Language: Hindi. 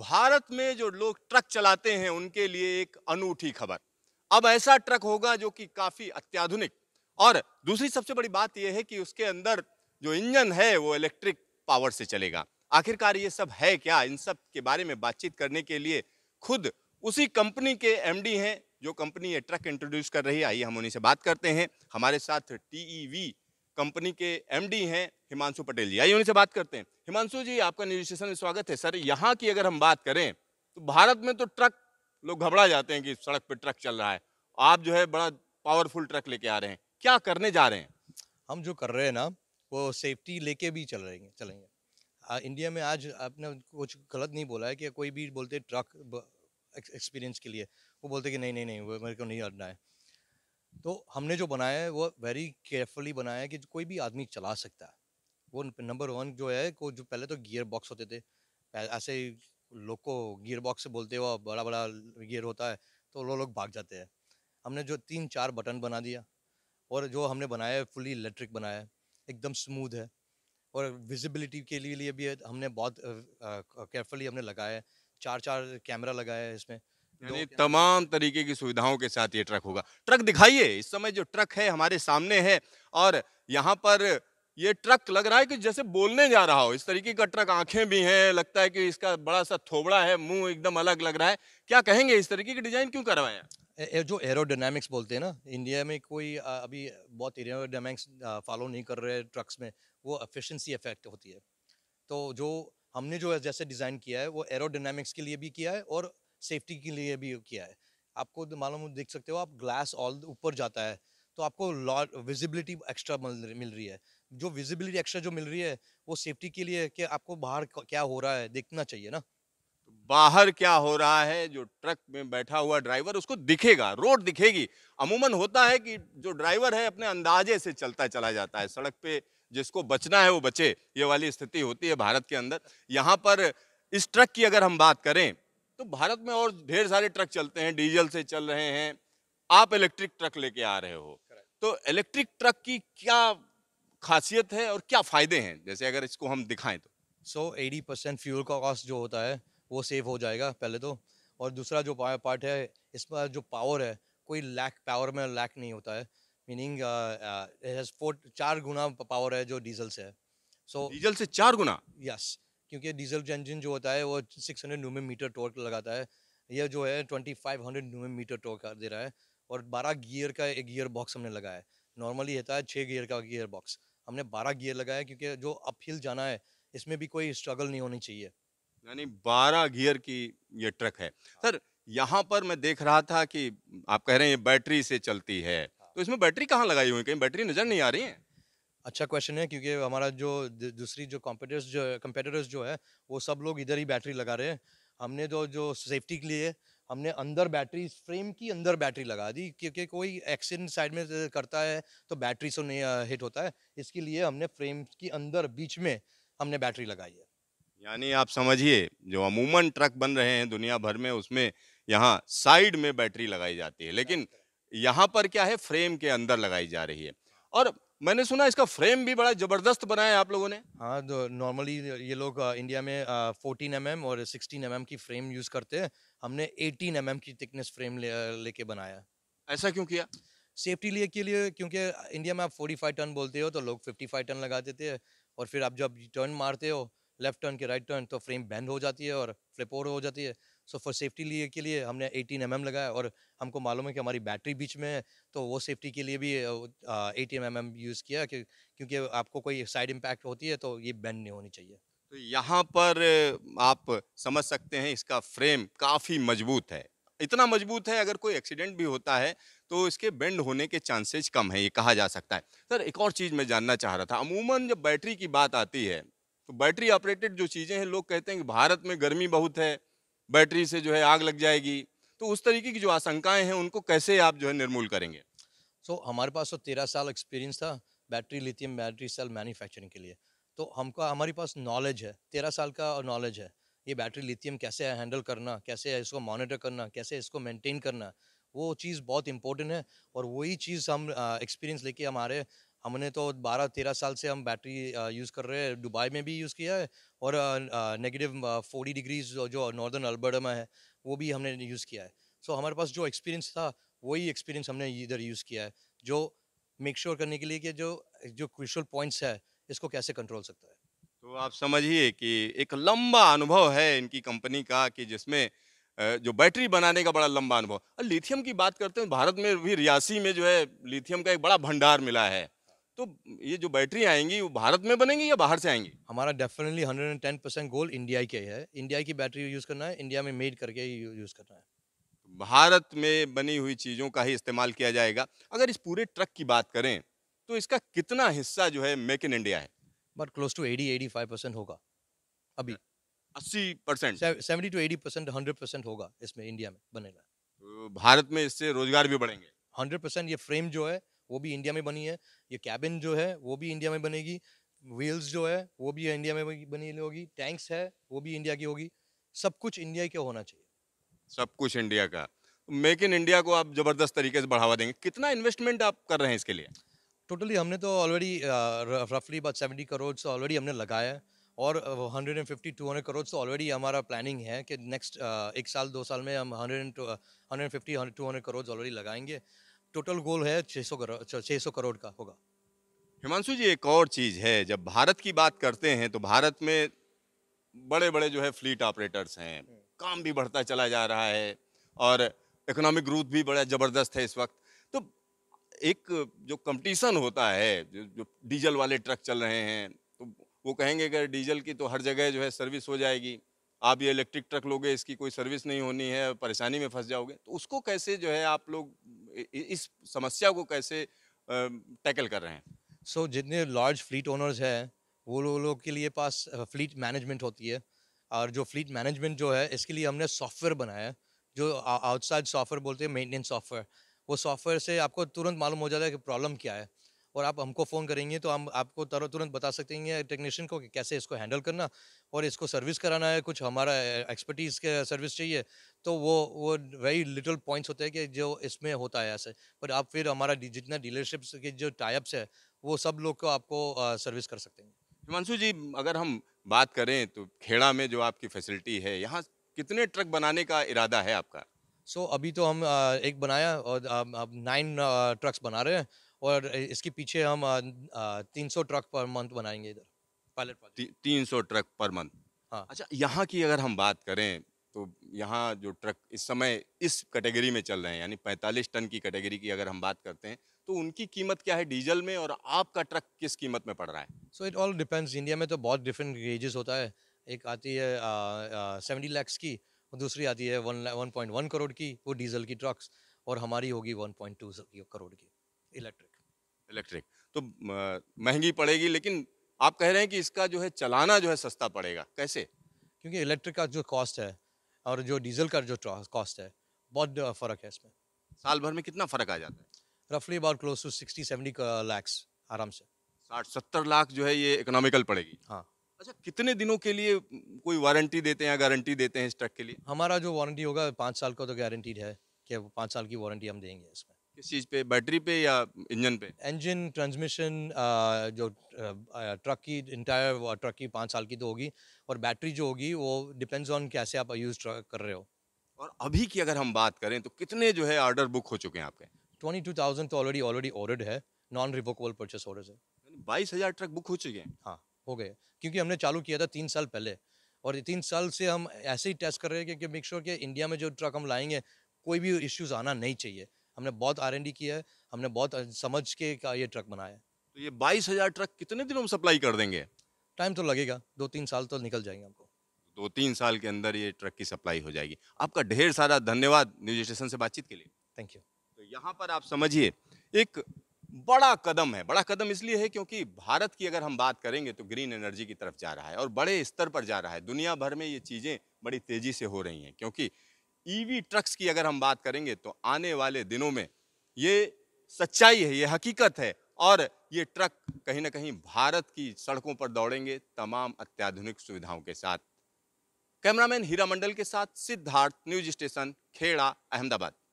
भारत में जो लोग ट्रक चलाते हैं उनके लिए एक अनूठी खबर अब ऐसा ट्रक होगा जो कि काफ़ी अत्याधुनिक और दूसरी सबसे बड़ी बात यह है कि उसके अंदर जो इंजन है वो इलेक्ट्रिक पावर से चलेगा आखिरकार ये सब है क्या इन सब के बारे में बातचीत करने के लिए खुद उसी कंपनी के एमडी हैं जो कंपनी ये ट्रक इंट्रोड्यूस कर रही है आइए हम उन्हीं से बात करते हैं हमारे साथ टीईवी कंपनी के एमडी हैं हिमांशु पटेल जी आइए उनसे बात करते हैं हिमांशु जी आपका न्यूज स्टेशन में स्वागत है सर यहाँ की अगर हम बात करें तो भारत में तो ट्रक लोग घबरा जाते हैं कि सड़क पर ट्रक चल रहा है आप जो है बड़ा पावरफुल ट्रक लेके आ रहे हैं क्या करने जा रहे हैं हम जो कर रहे हैं ना वो सेफ्टी लेके भी चल रहे हैं चलेंगे आ, इंडिया में आज आपने कुछ गलत नहीं बोला है कि कोई भी बोलते ट्रक एक्सपीरियंस के लिए वो बोलते कि नहीं नहीं नहीं वो मेरे को नहीं हटना है तो हमने जो बनाया है वो वेरी केयरफुली बनाया है कि कोई भी आदमी चला सकता है वो नंबर वन जो है को जो पहले तो गियर बॉक्स होते थे ऐसे ही लोग को गियर बॉक्स से बोलते हुआ बड़ा बड़ा गियर होता है तो वो लो लोग भाग जाते हैं हमने जो तीन चार बटन बना दिया और जो हमने बनाया है फुली इलेक्ट्रिक बनाया है एकदम स्मूथ है और विजिबिलिटी के लिए लिए भी हमने बहुत केयरफुली हमने लगाया है चार चार कैमरा लगाया है इसमें यानी तमाम तरीके की सुविधाओं के साथ ये ट्रक होगा ट्रक दिखाइए इस समय जो ट्रक है हमारे सामने है और यहाँ पर ये ट्रक लग रहा है कि जैसे बोलने जा रहा हो इस तरीके का ट्रक आंखें भी हैं लगता है कि इसका बड़ा सा थोबड़ा है मुंह एकदम अलग लग रहा है क्या कहेंगे इस तरीके की डिजाइन क्यों करवाया जो एरोडायनामिक्स बोलते हैं ना इंडिया में कोई अभी बहुत एरोडायनामिक्स फॉलो नहीं कर रहे ट्रक्स में वो एफिशिएंसी इफेक्ट होती है तो जो हमने जो जैसे डिज़ाइन किया है वो एरोडायनामिक्स के लिए भी किया है और सेफ्टी के लिए भी किया है आपको तो मालूम देख सकते हो आप ग्लास ऑल ऊपर जाता है तो आपको लॉ विजिबिलिटी एक्स्ट्रा मिल रही है जो विजिबिलिटी एक्स्ट्रा जो मिल रही है वो सेफ्टी के लिए कि आपको बाहर क्या हो रहा है देखना चाहिए ना तो बाहर क्या हो रहा है जो ट्रक में बैठा हुआ ड्राइवर उसको दिखेगा रोड दिखेगी अमूमन होता है कि जो ड्राइवर है अपने अंदाजे से चलता चला जाता है सड़क पे जिसको बचना है वो बचे ये वाली स्थिति होती है भारत के अंदर यहाँ पर इस ट्रक की अगर हम बात करें तो भारत में और ढेर सारे ट्रक चलते हैं डीजल से चल रहे हैं आप इलेक्ट्रिक ट्रक लेके आ रहे हो तो इलेक्ट्रिक ट्रक की क्या खासियत है और क्या फ़ायदे हैं जैसे अगर इसको हम दिखाएं तो सो एटी परसेंट फ्यूल का कॉस्ट जो होता है वो सेव हो जाएगा पहले तो और दूसरा जो पार्ट है इसमें जो पावर है कोई लैक पावर में लैक नहीं होता है मीनिंग uh, uh, चार गुना पावर है जो डीजल से है सो so, डीजल से चार गुना यस क्योंकि डीजल इंजन जो होता है वो 600 हंड्रेड मीटर टोर्क लगाता है यह जो है 2500 हंड्रेड मीटर टोर्क दे रहा है और बारह गियर का एक गियर बॉक्स हमने लगाया है नॉर्मली रहता है छः गियर का गियर बॉक्स हमने बारह गियर लगाया क्योंकि जो अप हिल जाना है इसमें भी कोई स्ट्रगल नहीं होनी चाहिए यानी बारह गियर की ये ट्रक है हाँ। सर यहाँ पर मैं देख रहा था कि आप कह रहे हैं ये बैटरी से चलती है हाँ। तो इसमें बैटरी कहाँ लगाई हुई कहीं बैटरी नज़र नहीं आ रही है अच्छा क्वेश्चन है क्योंकि हमारा जो दूसरी जो कॉम्पिटर्स जो कंपेटिटर्स जो है वो सब लोग इधर ही बैटरी लगा रहे हैं हमने तो जो जो सेफ्टी के लिए हमने अंदर बैटरी फ्रेम की अंदर बैटरी लगा दी क्योंकि कोई एक्सीडेंट साइड में करता है तो बैटरी से नहीं हिट होता है इसके लिए हमने फ्रेम की अंदर बीच में हमने बैटरी लगाई है यानी आप समझिए जो अमूमन ट्रक बन रहे हैं दुनिया भर में उसमें यहाँ साइड में बैटरी लगाई जाती है लेकिन यहाँ पर क्या है फ्रेम के अंदर लगाई जा रही है और मैंने सुना इसका फ्रेम भी बड़ा जबरदस्त बनाया आप लोगों ने हाँ तो नॉर्मली ये लोग इंडिया में फोर्टीन एम mm और सिक्सटीन एम mm की फ्रेम यूज करते हैं हमने एटीन एम mm की थिकनेस फ्रेम ले, लेके बनाया ऐसा क्यों किया सेफ्टी लिए के लिए क्योंकि इंडिया में आप फोर्टी फाइव टन बोलते हो तो लोग फिफ्टी फाइव टन देते हैं और फिर आप जब टर्न मारते हो लेफ्ट टर्न के राइट टर्न तो फ्रेम बैंड हो जाती है और फ्लिप ओवर हो जाती है सो फॉर सेफ्टी लिए के लिए हमने 18 एम mm लगाया और हमको मालूम है कि हमारी बैटरी बीच में है तो वो सेफ्टी के लिए भी एटी एम एम यूज़ किया कि क्योंकि आपको कोई साइड इम्पैक्ट होती है तो ये बैंड नहीं होनी चाहिए तो यहाँ पर आप समझ सकते हैं इसका फ्रेम काफ़ी मजबूत है इतना मजबूत है अगर कोई एक्सीडेंट भी होता है तो इसके बेंड होने के चांसेज कम है ये कहा जा सकता है सर एक और चीज़ मैं जानना चाह रहा था अमूमन जब बैटरी की बात आती है तो बैटरी ऑपरेटेड जो चीज़ें हैं लोग कहते हैं कि भारत में गर्मी बहुत है बैटरी से जो है आग लग जाएगी तो उस तरीके की जो आशंकाएं हैं उनको कैसे आप जो है निर्मूल करेंगे सो so, हमारे पास तो तेरह साल एक्सपीरियंस था battery lithium battery cell manufacturing के लिए तो हमको हमारे पास नॉलेज है तेरह साल का नॉलेज है ये बैटरी लिथियम कैसे हैंडल करना कैसे इसको मॉनिटर करना कैसे इसको मेंटेन करना वो चीज़ बहुत इंपॉर्टेंट है और वही चीज़ हम एक्सपीरियंस लेके हमारे हमने तो बारह तेरह साल से हम बैटरी यूज़ कर रहे हैं दुबई में भी यूज़ किया है और नेगेटिव फोर्टी डिग्रीज जो नॉर्दर्न अल्बर्टा में है वो भी हमने यूज़ किया है सो so, हमारे पास जो एक्सपीरियंस था वही एक्सपीरियंस हमने इधर यूज़ किया है जो मेक श्योर sure करने के लिए कि जो जो क्रिशल पॉइंट्स है इसको कैसे कंट्रोल सकता है तो आप समझिए कि एक लंबा अनुभव है इनकी कंपनी का कि जिसमें जो बैटरी बनाने का बड़ा लंबा अनुभव और लिथियम की बात करते हैं भारत में भी रियासी में जो है लिथियम का एक बड़ा भंडार मिला है तो ये जो बैटरी आएंगी वो भारत में बनेंगी या बाहर से आएंगी हमारा definitely hundred and ten percent goal India के है इंडिया की बैटरी यूज़ करना है इंडिया में मेड करके यूज़ करना है भारत में बनी हुई चीज़ों का ही इस्तेमाल किया जाएगा अगर इस पूरे ट्रक की बात करें तो इसका कितना हिस्सा जो है मेक इन इंडिया है but close to eighty eighty five percent होगा अभी अस्सी परसेंट seventy to eighty percent hundred percent होगा इसमें इंडिया में बनेगा तो भारत में इससे रोजगार भी बढ़ेंगे हंड्रेड परसेंट ये फ्रेम जो है वो भी इंडिया में बनी है ये कैबिन जो है वो भी इंडिया में बनेगी व्हील्स जो है वो भी इंडिया में बनी होगी टैंक्स है वो भी इंडिया की होगी सब कुछ इंडिया का होना चाहिए सब कुछ इंडिया का मेक इन इंडिया को आप ज़बरदस्त तरीके से बढ़ावा देंगे कितना इन्वेस्टमेंट आप कर रहे हैं इसके लिए टोटली हमने तो ऑलरेडी रफली अबाउट सेवेंटी करोड़ से ऑलरेडी हमने लगाया है और hundred and fifty to hundred crore तो ऑलरेडी हमारा प्लानिंग है कि नेक्स्ट uh, एक साल दो साल में हम hundred fifty to hundred crore already लगाएंगे टोटल गोल है 600 करोड़ 600 करोड़ का होगा हिमांशु जी एक और चीज़ है जब भारत की बात करते हैं तो भारत में बड़े बड़े जो है फ्लीट ऑपरेटर्स हैं काम भी बढ़ता चला जा रहा है और इकोनॉमिक ग्रोथ भी बड़ा ज़बरदस्त है इस वक्त तो एक जो कंपटीशन होता है जो, जो डीजल वाले ट्रक चल रहे हैं तो वो कहेंगे अगर डीजल की तो हर जगह जो है सर्विस हो जाएगी आप ये इलेक्ट्रिक ट्रक लोगे इसकी कोई सर्विस नहीं होनी है परेशानी में फंस जाओगे तो उसको कैसे जो है आप लोग इस समस्या को कैसे टैकल कर रहे हैं सो so, जितने लार्ज फ्लीट ओनर्स हैं वो लोगों लो के लिए पास फ्लीट मैनेजमेंट होती है और जो फ्लीट मैनेजमेंट जो है इसके लिए हमने सॉफ्टवेयर बनाया है जो आउटसाइड सॉफ्टवेयर बोलते हैं मेंटेनेंस सॉफ्टवेयर वो सॉफ्टवेयर से आपको तुरंत मालूम हो जाता है कि प्रॉब्लम क्या है और आप हमको फ़ोन करेंगे तो हम आपको तरह तुरंत बता सकते हैं टेक्नीशियन को कि कैसे इसको हैंडल करना और इसको सर्विस कराना है कुछ हमारा एक्सपर्टीज़ के सर्विस चाहिए तो वो वो वेरी लिटिल पॉइंट्स होते हैं कि जो इसमें होता है ऐसे पर आप फिर हमारा जितना डीलरशिप्स के जो टाइप्स है वो सब लोग को आपको सर्विस कर सकते हैं हिमांशु जी अगर हम बात करें तो खेड़ा में जो आपकी फैसिलिटी है यहाँ कितने ट्रक बनाने का इरादा है आपका सो so, अभी तो हम एक बनाया और नाइन ट्रक्स बना रहे हैं और इसके पीछे हम तीन सौ ट्रक पर मंथ बनाएंगे इधर पायलट ती, तीन सौ ट्रक पर मंथ हाँ अच्छा यहाँ की अगर हम बात करें तो यहाँ जो ट्रक इस समय इस कैटेगरी में चल रहे हैं यानी 45 टन की कैटेगरी की अगर हम बात करते हैं तो उनकी कीमत क्या है डीजल में और आपका ट्रक किस कीमत में पड़ रहा है so it all depends India में तो बहुत डिफरेंट रेजेस होता है एक आती है सेवेंटी लैक्स की और दूसरी आती है one one point one crore की वो डीजल की ट्रक्स और हमारी होगी वन पॉइंट टू करोड़ की इलेक्ट्रिक इलेक्ट्रिक तो महंगी पड़ेगी लेकिन आप कह रहे हैं कि इसका जो है चलाना जो है सस्ता पड़ेगा कैसे क्योंकि इलेक्ट्रिक का जो कॉस्ट है और जो डीजल का जो कॉस्ट है बहुत फ़र्क है इसमें साल भर में कितना फ़र्क आ जाता है रफली about close to sixty seventy lakhs आराम से साठ सत्तर लाख जो है ये इकोनॉमिकल पड़ेगी हाँ अच्छा कितने दिनों के लिए कोई वारंटी देते हैं या गारंटी देते हैं इस ट्रक के लिए हमारा जो वारंटी होगा पाँच साल का तो गारंटीड है कि पाँच साल की वारंटी हम देंगे इसमें किस चीज़ पे बैटरी पे या इंजन पे इंजन ट्रांसमिशन जो ट्रक की इंटायर ट्रक की पाँच साल की तो होगी और बैटरी जो होगी वो डिपेंड्स ऑन कैसे आप यूज़ कर रहे हो और अभी की अगर हम बात करें तो कितने जो है ऑर्डर बुक हो चुके हैं आपके ट्वेंटी टू थाउजेंड तो ऑलरेडी ऑलरेडी ऑर्डर है नॉन रिवोकेबल परचेस ऑर्डर है बाईस हज़ार ट्रक बुक हो चुके हैं हाँ हो गए क्योंकि हमने चालू किया था तीन साल पहले और तीन साल से हम ऐसे ही टेस्ट कर रहे हैं कि मेक श्योर कि इंडिया में जो ट्रक हम लाएंगे कोई भी इश्यूज़ आना नहीं चाहिए हमने बहुत आर एंड किया है हमने बहुत समझ के ये ट्रक बनाया तो ये बाईस हजार ट्रक कितने दिनों में सप्लाई कर देंगे टाइम तो लगेगा दो तीन साल तो निकल जाएंगे आपको दो तीन साल के अंदर ये ट्रक की सप्लाई हो जाएगी आपका ढेर सारा धन्यवाद न्यूज स्टेशन से बातचीत के लिए थैंक यू तो यहाँ पर आप समझिए एक बड़ा कदम है बड़ा कदम इसलिए है क्योंकि भारत की अगर हम बात करेंगे तो ग्रीन एनर्जी की तरफ जा रहा है और बड़े स्तर पर जा रहा है दुनिया भर में ये चीज़ें बड़ी तेज़ी से हो रही हैं क्योंकि ईवी e ट्रक्स की अगर हम बात करेंगे तो आने वाले दिनों में ये सच्चाई है ये हकीकत है और ये ट्रक कहीं ना कहीं भारत की सड़कों पर दौड़ेंगे तमाम अत्याधुनिक सुविधाओं के साथ कैमरामैन हीरा मंडल के साथ सिद्धार्थ न्यूज स्टेशन खेड़ा अहमदाबाद